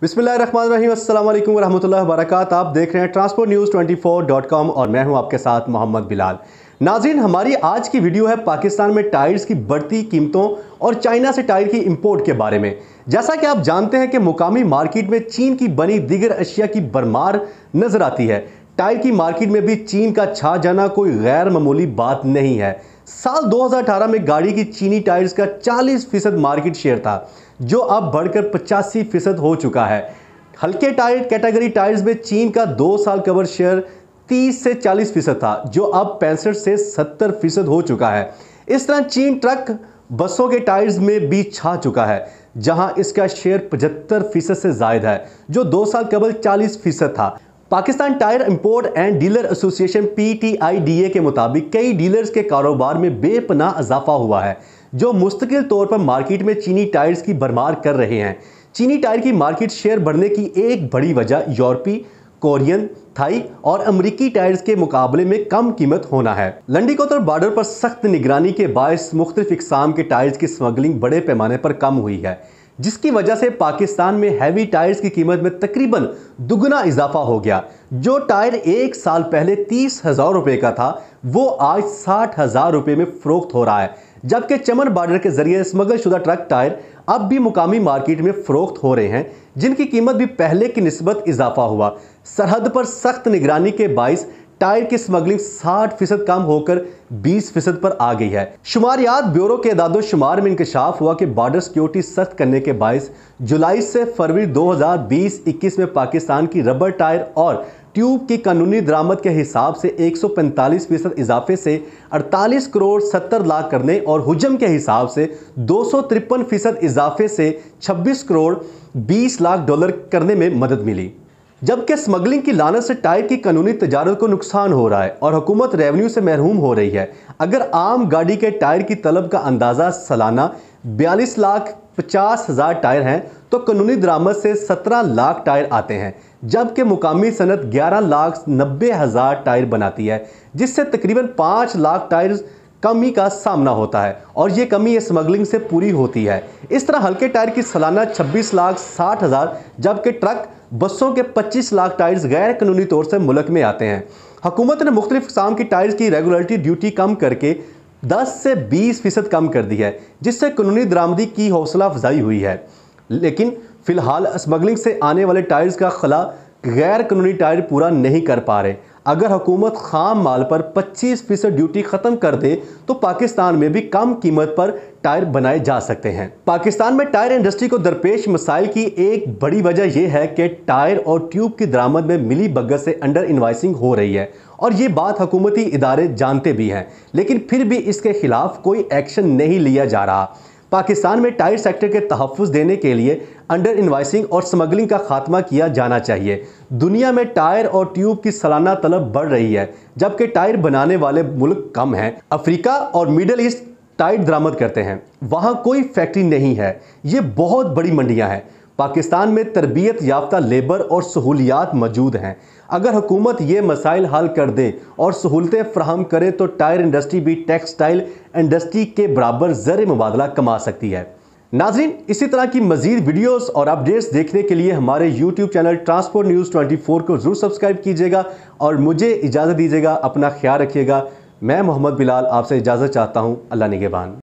बिसमिल अल्लाम वरहमल वरक आप देख रहे हैं transport news twenty four dot com और मैं हूं आपके साथ मोहम्मद बिलाल नाजीन हमारी आज की वीडियो है पाकिस्तान में टायर्स की बढ़ती कीमतों और चाइना से टायर की इंपोर्ट के बारे में जैसा कि आप जानते हैं कि मुकामी मार्केट में चीन की बनी दीगर अशिया की बरमार नज़र आती है टायर की मार्केट में भी चीन का छा जाना कोई गैर मामूली बात नहीं है साल 2018 में गाड़ी की चीनी टायर्स का 40 फीसद मार्केट शेयर था जो अब बढ़कर पचासी फीसद हो चुका है हल्के टायर कैटेगरी टायर्स में चीन का दो साल कवर शेयर 30 से 40 फीसद था जो अब पैंसठ से 70 फीसद हो चुका है इस तरह चीन ट्रक बसों के टायर्स में भी छा चुका है जहां इसका शेयर पचहत्तर फीसद से जायद है जो दो साल कबल 40 फीसद था Pakistan tyre import and dealer association PTIDA के मुताबिक कई डीलर्स के कारोबार में बेपना इजाफा हुआ है जो मुस्तकिल तौर पर मार्केट में चीनी टायर्स की भरमार कर रहे हैं चीनी टायर की मार्केट शेयर बढ़ने की एक बड़ी वजह यूरोपी कोरियन थाई और अमरीकी टायर्स के मुकाबले में कम कीमत होना है लंडीकोतर तो बॉर्डर पर सख्त निगरानी के बायस मुख्तलिफ इकसाम के टायर्स की स्मगलिंग बड़े पैमाने पर कम हुई है जिसकी वजह से पाकिस्तान में हैवी टायर्स की कीमत में तकरीबन दुगना इजाफा हो गया जो टायर एक साल पहले तीस हज़ार रुपये का था वो आज साठ हज़ार रुपये में फ़रोख्त हो रहा है जबकि चमन बॉर्डर के ज़रिए स्मगल शुदा ट्रक टायर अब भी मुकामी मार्केट में फ़रोख्त हो रहे हैं जिनकी कीमत भी पहले की नस्बत इजाफा हुआ सरहद पर सख्त निगरानी के बायस टायर की स्मगलिंग 60 फीसद कम होकर 20 फीसद पर आ गई है शुमारियात ब्यूरो के दादो शुमार में इंकशाफ हुआ कि बॉर्डर सिक्योरिटी सख्त करने के बायस जुलाई से फरवरी 2020-21 में पाकिस्तान की रबर टायर और ट्यूब की कानूनी दरामद के हिसाब से 145 फीसद इजाफे से 48 करोड़ 70 लाख करने और हजम के हिसाब से दो फीसद इजाफे से छब्बीस करोड़ बीस लाख डॉलर करने में मदद मिली जबकि स्मगलिंग की लानत से टायर की कानूनी तजारत को नुकसान हो रहा है और हुकूमत रेवन्यू से महरूम हो रही है अगर आम गाड़ी के टायर की तलब का अंदाज़ा सालाना बयालीस लाख पचास हज़ार टायर हैं तो कानूनी दरामद से सत्रह लाख टायर आते हैं जबकि मुकामी सनत ग्यारह लाख नब्बे हज़ार टायर बनाती है जिससे तकरीबन पाँच लाख टायर कमी का सामना होता है और ये कमी ये स्मगलिंग से पूरी होती है इस तरह हल्के टायर की सालाना 26 लाख साठ हज़ार जबकि ट्रक बसों के 25 लाख टायर्स गैर कानूनी तौर से मुल्क में आते हैं हुकूमत ने मुख्तलिफ अकसाम की टायर्स की रेगुलरिटी ड्यूटी कम करके 10 से 20 फीसद कम कर दी है जिससे कानूनी दरामदी की हौसला अफजाई हुई है लेकिन फ़िलहाल स्मगलिंग से आने वाले टायर्स का खला गैर कानूनी टायर पूरा नहीं कर पा रहे अगर हुकूमत खाम माल पर 25 फीसद ड्यूटी ख़त्म कर दे तो पाकिस्तान में भी कम कीमत पर टायर बनाए जा सकते हैं पाकिस्तान में टायर इंडस्ट्री को दरपेश मसाइल की एक बड़ी वजह यह है कि टायर और ट्यूब की दरामद में मिली बगत से अंडर इन्वाइसिंग हो रही है और ये बात हुकूमती इदारे जानते भी हैं लेकिन फिर भी इसके खिलाफ कोई एक्शन नहीं लिया जा रहा पाकिस्तान में टायर सेक्टर के तहफ़ देने के लिए अंडर इन्वाइसिंग और स्मगलिंग का खात्मा किया जाना चाहिए दुनिया में टायर और ट्यूब की सालाना तलब बढ़ रही है जबकि टायर बनाने वाले मुल्क कम हैं अफ्रीका और मिडल ईस्ट टायर दरामद करते हैं वहाँ कोई फैक्ट्री नहीं है ये बहुत बड़ी मंडियाँ हैं पाकिस्तान में तरबियत याफ्ता लेबर और सहूलियात मौजूद हैं अगर हुकूमत ये मसाइल हल कर दे और सहूलतें फ्राहम करे तो टायर इंडस्ट्री भी टेक्सटाइल इंडस्ट्री के बराबर ज़र मुबादला कमा सकती है नाजरीन इसी तरह की मजीद वीडियोस और अपडेट्स देखने के लिए हमारे यूट्यूब चैनल ट्रांसपोर्ट न्यूज़ 24 को ज़रूर सब्सक्राइब कीजिएगा और मुझे इजाज़त दीजिएगा अपना ख्याल रखिएगा मैं मोहम्मद बिलाल आपसे इजाज़त चाहता हूँ अल्लाह निगेबान